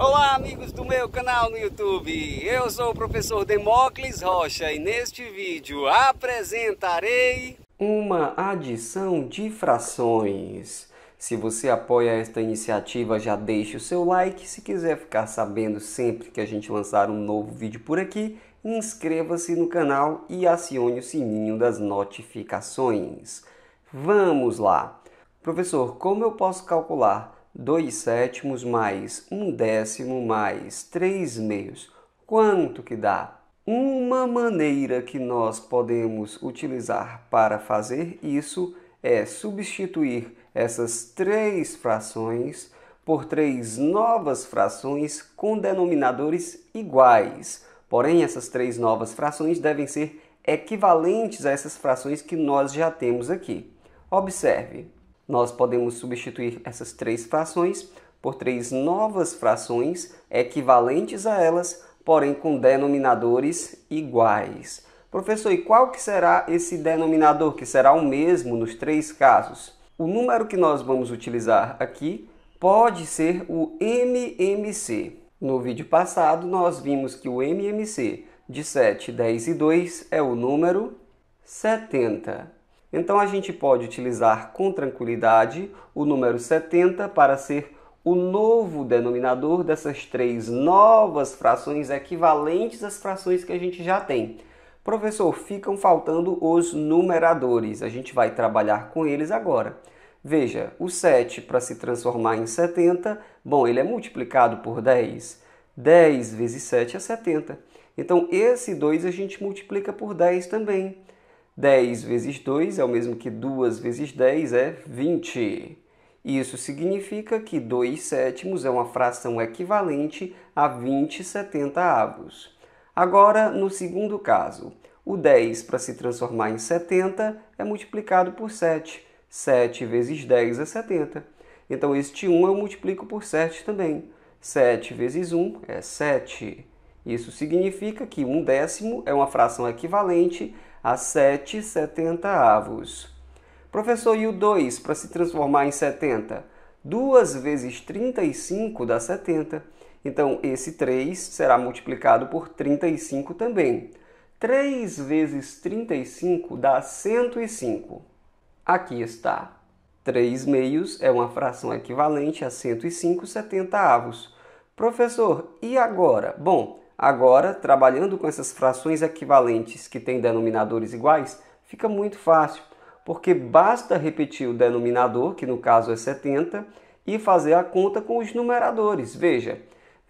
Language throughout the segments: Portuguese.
Olá, amigos do meu canal no YouTube. Eu sou o professor Demócles Rocha e neste vídeo apresentarei uma adição de frações. Se você apoia esta iniciativa, já deixe o seu like. Se quiser ficar sabendo sempre que a gente lançar um novo vídeo por aqui, inscreva-se no canal e acione o sininho das notificações. Vamos lá! Professor, como eu posso calcular 2 sétimos mais 1 um décimo mais 3 meios. Quanto que dá? Uma maneira que nós podemos utilizar para fazer isso é substituir essas três frações por três novas frações com denominadores iguais. Porém, essas três novas frações devem ser equivalentes a essas frações que nós já temos aqui. Observe, nós podemos substituir essas três frações por três novas frações equivalentes a elas, porém com denominadores iguais. Professor, e qual que será esse denominador que será o mesmo nos três casos? O número que nós vamos utilizar aqui pode ser o MMC. No vídeo passado, nós vimos que o MMC de 7, 10 e 2 é o número 70. Então a gente pode utilizar com tranquilidade o número 70 para ser o novo denominador dessas três novas frações equivalentes às frações que a gente já tem. Professor, ficam faltando os numeradores. A gente vai trabalhar com eles agora. Veja, o 7 para se transformar em 70, bom, ele é multiplicado por 10. 10 vezes 7 é 70. Então, esse 2 a gente multiplica por 10 também. 10 vezes 2 é o mesmo que 2 vezes 10 é 20. Isso significa que 2 sétimos é uma fração equivalente a 20 setentaavos. Agora, no segundo caso, o 10 para se transformar em 70 é multiplicado por 7. 7 vezes 10 é 70. Então, este 1 eu multiplico por 7 também. 7 vezes 1 é 7. Isso significa que um décimo é uma fração equivalente a 7 70 Professor, e o 2 para se transformar em 70? 2 vezes 35 dá 70. Então, esse 3 será multiplicado por 35 também. 3 vezes 35 dá 105. Aqui está. 3 meios é uma fração equivalente a 105 70 Professor, e agora? Bom, Agora, trabalhando com essas frações equivalentes que têm denominadores iguais, fica muito fácil, porque basta repetir o denominador, que no caso é 70, e fazer a conta com os numeradores. Veja,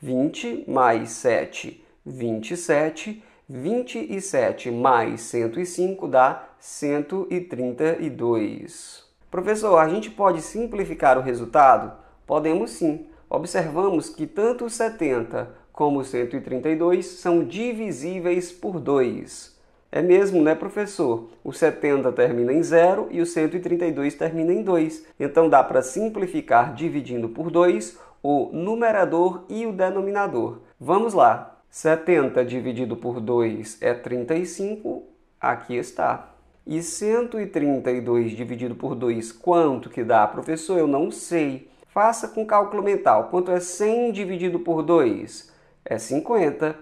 20 mais 7, 27. 27 mais 105 dá 132. Professor, a gente pode simplificar o resultado? Podemos sim. Observamos que tanto 70 como 132, são divisíveis por 2. É mesmo, né, professor? O 70 termina em 0 e o 132 termina em 2. Então dá para simplificar dividindo por 2 o numerador e o denominador. Vamos lá. 70 dividido por 2 é 35. Aqui está. E 132 dividido por 2, quanto que dá, professor? Eu não sei. Faça com cálculo mental. Quanto é 100 dividido por 2? é 50,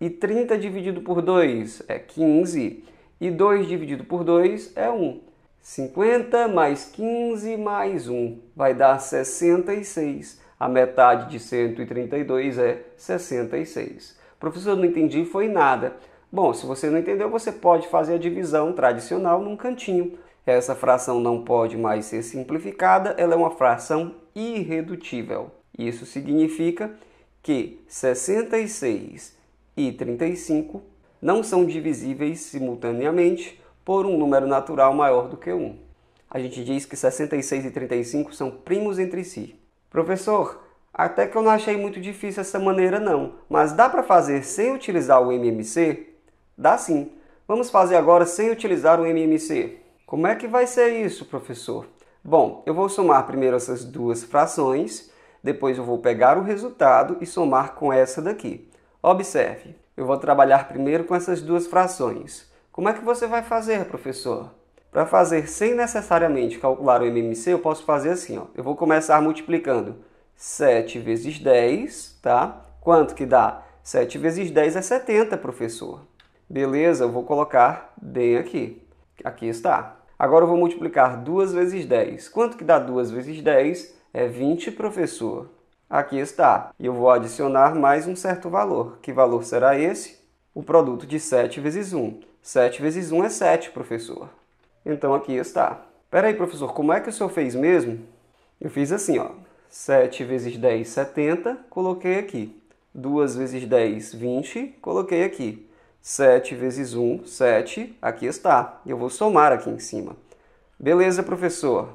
e 30 dividido por 2 é 15, e 2 dividido por 2 é 1. 50 mais 15 mais 1 vai dar 66. A metade de 132 é 66. Professor, não entendi, foi nada. Bom, se você não entendeu, você pode fazer a divisão tradicional num cantinho. Essa fração não pode mais ser simplificada, ela é uma fração irredutível. Isso significa que 66 e 35 não são divisíveis simultaneamente por um número natural maior do que 1. A gente diz que 66 e 35 são primos entre si. Professor, até que eu não achei muito difícil essa maneira não, mas dá para fazer sem utilizar o MMC? Dá sim. Vamos fazer agora sem utilizar o MMC. Como é que vai ser isso, professor? Bom, eu vou somar primeiro essas duas frações depois eu vou pegar o resultado e somar com essa daqui. Observe, eu vou trabalhar primeiro com essas duas frações. Como é que você vai fazer, professor? Para fazer sem necessariamente calcular o MMC, eu posso fazer assim, ó. Eu vou começar multiplicando 7 vezes 10, tá? Quanto que dá? 7 vezes 10 é 70, professor. Beleza, eu vou colocar bem aqui. Aqui está. Agora eu vou multiplicar 2 vezes 10. Quanto que dá 2 vezes 10? é 20, professor. Aqui está. E eu vou adicionar mais um certo valor. Que valor será esse? O produto de 7 vezes 1. 7 vezes 1 é 7, professor. Então aqui está. Peraí, professor, como é que o senhor fez mesmo? Eu fiz assim, ó. 7 vezes 10, 70, coloquei aqui. 2 vezes 10, 20, coloquei aqui. 7 vezes 1, 7, aqui está. Eu vou somar aqui em cima. Beleza, professor.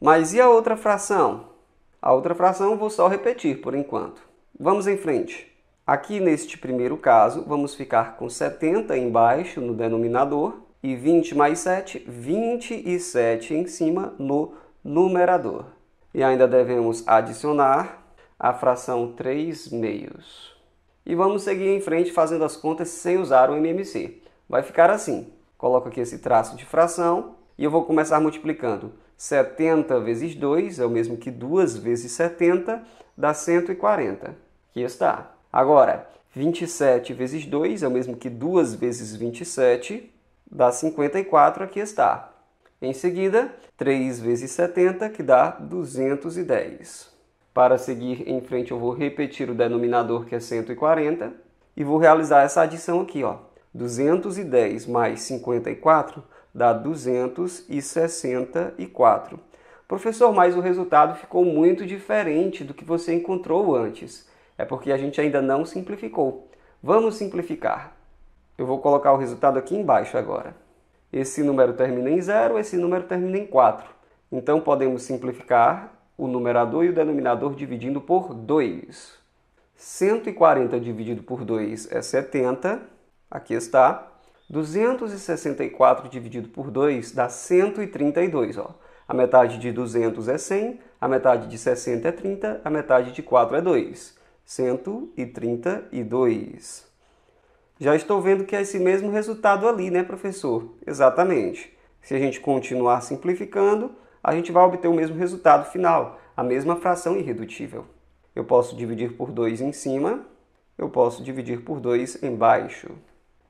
Mas e a outra fração? A outra fração vou só repetir por enquanto. Vamos em frente. Aqui neste primeiro caso, vamos ficar com 70 embaixo no denominador e 20 mais 7, 27 em cima no numerador. E ainda devemos adicionar a fração 3 meios. E vamos seguir em frente fazendo as contas sem usar o MMC. Vai ficar assim. Coloco aqui esse traço de fração e eu vou começar multiplicando 70 vezes 2 é o mesmo que 2 vezes 70, dá 140. Aqui está. Agora, 27 vezes 2 é o mesmo que 2 vezes 27, dá 54, aqui está. Em seguida, 3 vezes 70, que dá 210. Para seguir em frente, eu vou repetir o denominador, que é 140, e vou realizar essa adição aqui, ó. 210 mais 54 dá 264. Professor, mas o resultado ficou muito diferente do que você encontrou antes. É porque a gente ainda não simplificou. Vamos simplificar. Eu vou colocar o resultado aqui embaixo agora. Esse número termina em 0, esse número termina em 4. Então podemos simplificar o numerador e o denominador dividindo por 2. 140 dividido por 2 é 70. Aqui está. 264 dividido por 2 dá 132. Ó. A metade de 200 é 100, a metade de 60 é 30, a metade de 4 é 2. 132. Já estou vendo que é esse mesmo resultado ali, né, professor? Exatamente. Se a gente continuar simplificando, a gente vai obter o mesmo resultado final, a mesma fração irredutível. Eu posso dividir por 2 em cima, eu posso dividir por 2 embaixo.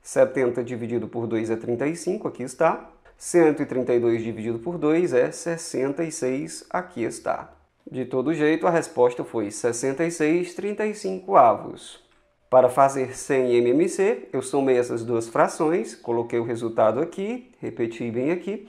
70 dividido por 2 é 35, aqui está. 132 dividido por 2 é 66, aqui está. De todo jeito, a resposta foi 66 35 avos. Para fazer 100 MMC, eu somei essas duas frações, coloquei o resultado aqui, repeti bem aqui,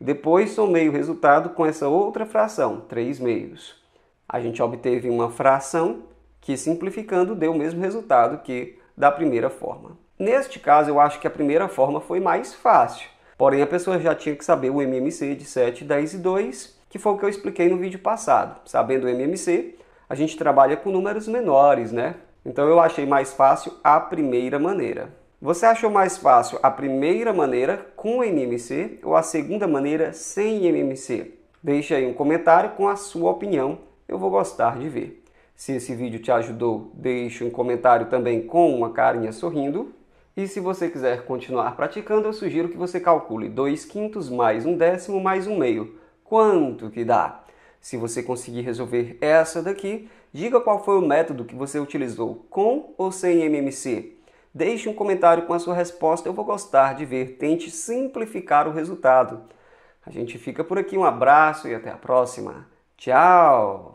depois somei o resultado com essa outra fração, 3 meios. A gente obteve uma fração que, simplificando, deu o mesmo resultado que da primeira forma. Neste caso, eu acho que a primeira forma foi mais fácil. Porém, a pessoa já tinha que saber o MMC de 7, 10 e 2, que foi o que eu expliquei no vídeo passado. Sabendo o MMC, a gente trabalha com números menores, né? Então eu achei mais fácil a primeira maneira. Você achou mais fácil a primeira maneira com MMC ou a segunda maneira sem MMC? Deixe aí um comentário com a sua opinião, eu vou gostar de ver. Se esse vídeo te ajudou, deixe um comentário também com uma carinha sorrindo. E se você quiser continuar praticando, eu sugiro que você calcule 2 quintos mais um décimo mais um meio. Quanto que dá? Se você conseguir resolver essa daqui, diga qual foi o método que você utilizou, com ou sem MMC. Deixe um comentário com a sua resposta, eu vou gostar de ver. Tente simplificar o resultado. A gente fica por aqui, um abraço e até a próxima. Tchau!